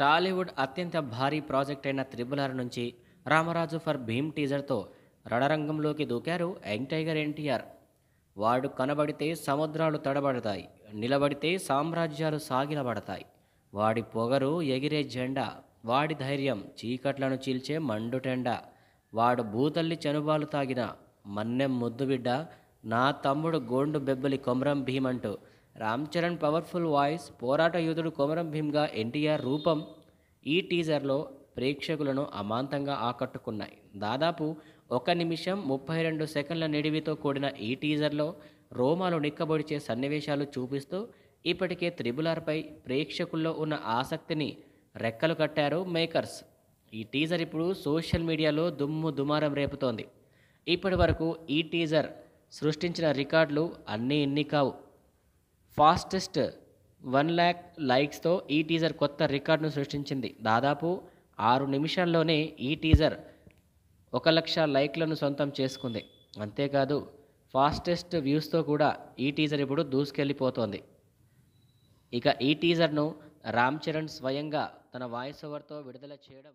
టాలీవుడ్ అత్యంత భారీ ప్రాజెక్ట్ అయిన త్రిబుల్ ఆర్ నుంచి రామరాజు ఫర్ భీమ్ టీజర్తో రణరంగంలోకి దూకారు యంగ్ టైగర్ ఎన్టీఆర్ వాడు కనబడితే సముద్రాలు తడబడతాయి నిలబడితే సామ్రాజ్యాలు సాగిలబడతాయి వాడి పొగరు ఎగిరే జెండా వాడి ధైర్యం చీకట్లను చీల్చే మండుటెండ వాడు భూతల్లి చనుబాలు తాగిన మన్నెం ముద్దుబిడ్డ నా తమ్ముడు గోండు బెబ్బలి కొమరం భీమంటూ రామ్ చరణ్ పవర్ఫుల్ వాయిస్ పోరాట యోధుడు కొమరం భీమ్గా ఎన్టీఆర్ రూపం ఈ టీజర్లో ప్రేక్షకులను అమాంతంగా ఆకట్టుకున్నాయి దాదాపు ఒక నిమిషం ముప్పై రెండు సెకండ్ల నిడివితో కూడిన ఈ టీజర్లో రోమాలు నిక్కబొడిచే సన్నివేశాలు చూపిస్తూ ఇప్పటికే త్రిబులార్పై ప్రేక్షకుల్లో ఉన్న ఆసక్తిని రెక్కలు కట్టారు మేకర్స్ ఈ టీజర్ ఇప్పుడు సోషల్ మీడియాలో దుమ్ము దుమారం రేపుతోంది ఇప్పటి వరకు ఈ టీజర్ సృష్టించిన రికార్డులు అన్నీ ఇన్ని కావు ఫాస్టెస్ట్ వన్ ల్యాక్ లైక్స్తో ఈ టీజర్ కొత్త రికార్డును సృష్టించింది దాదాపు ఆరు నిమిషాల్లోనే ఈ టీజర్ ఒక లక్ష లైక్లను సొంతం చేసుకుంది అంతేకాదు ఫాస్టెస్ట్ వ్యూస్తో కూడా ఈ టీజర్ ఇప్పుడు దూసుకెళ్ళిపోతోంది ఇక ఈ టీజర్ను రామ్ చరణ్ స్వయంగా తన వాయిస్ ఓవర్తో విడుదల చేయడం